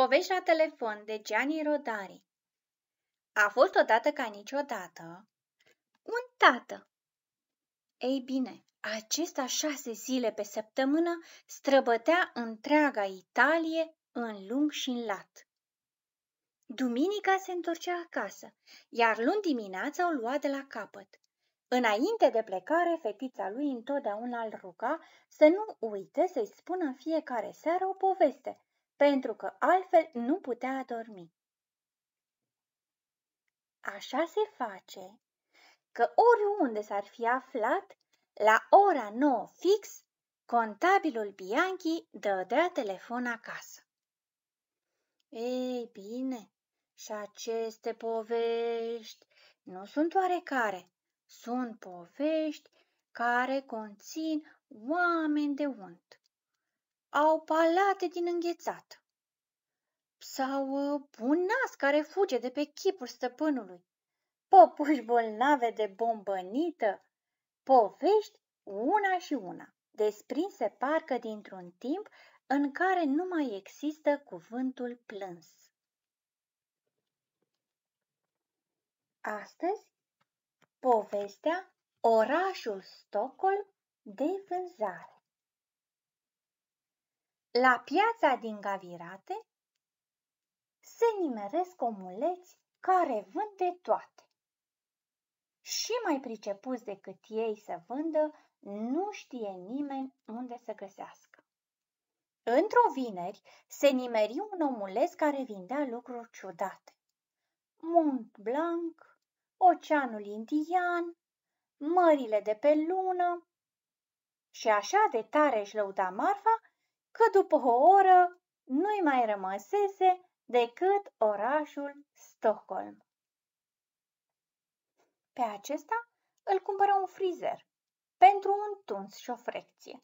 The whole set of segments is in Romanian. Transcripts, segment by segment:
Povești la telefon de Gianni Rodari A fost odată ca niciodată un tată. Ei bine, acesta șase zile pe săptămână străbătea întreaga Italie în lung și în lat. Duminica se întorcea acasă, iar luni dimineața o lua de la capăt. Înainte de plecare, fetița lui întotdeauna îl ruga să nu uite să-i spună în fiecare seară o poveste, pentru că altfel nu putea adormi. Așa se face că oriunde s-ar fi aflat, la ora nouă fix, contabilul Bianchi dădea telefon acasă. Ei bine, și aceste povești nu sunt oarecare, sunt povești care conțin oameni de unt au palate din înghețat sau ă, un nas care fuge de pe chipul stăpânului, popuși bolnave de bombănită, povești una și una, desprinse parcă dintr-un timp în care nu mai există cuvântul plâns. Astăzi, povestea Orașul Stockholm de vânzare. La piața din Gavirate se nimeresc omuleți care vând de toate. Și mai pricepuți decât ei să vândă, nu știe nimeni unde să găsească. Într-o vineri se nimeri un omuleț care vindea lucruri ciudate. Mont Blanc, Oceanul Indian, mările de pe lună. Și așa de tare își lăuda marfa că după o oră nu-i mai rămăsese decât orașul Stockholm. Pe acesta îl cumpără un frizer pentru un tuns și o frecție.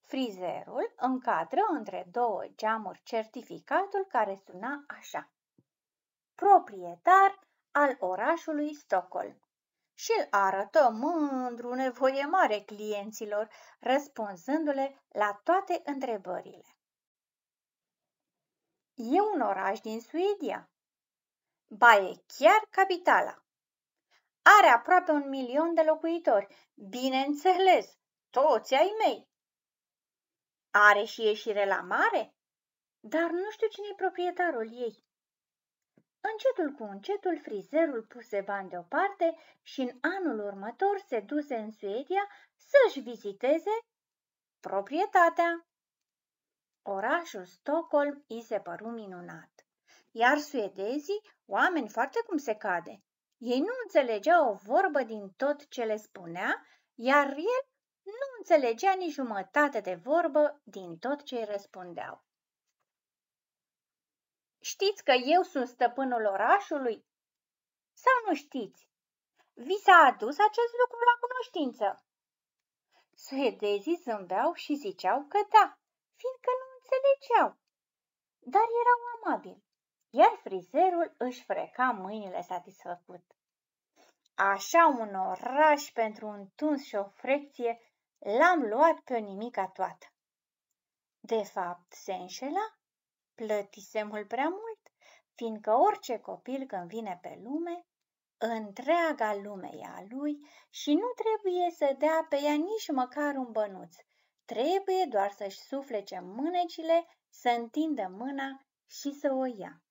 Frizerul încadră între două geamuri certificatul care suna așa. Proprietar al orașului Stockholm și îl arătă mândru nevoie mare clienților, răspunzându-le la toate întrebările. E un oraș din Suedia. Ba e chiar capitala. Are aproape un milion de locuitori, bineînțeles, toți ai mei. Are și ieșire la mare, dar nu știu cine e proprietarul ei. Încetul cu încetul, frizerul puse bani deoparte și în anul următor se duse în Suedia să-și viziteze proprietatea. Orașul Stockholm îi se păru minunat, iar suedezii, oameni foarte cum se cade. Ei nu înțelegeau o vorbă din tot ce le spunea, iar el nu înțelegea nici jumătate de vorbă din tot ce îi răspundeau. Știți că eu sunt stăpânul orașului? Sau nu știți? Vi s-a adus acest lucru la cunoștință? Suedezii zâmbeau și ziceau că da, fiindcă nu înțelegeau. Dar erau amabili, iar frizerul își freca mâinile satisfăcut. Așa un oraș pentru un tuns și o frecție l-am luat pe nimica toată. De fapt, se înșela plătisemul prea mult, fiindcă orice copil când vine pe lume, întreaga lume e a lui și nu trebuie să dea pe ea nici măcar un bănuț. Trebuie doar să-și suflece mânecile, să întindă mâna și să o ia.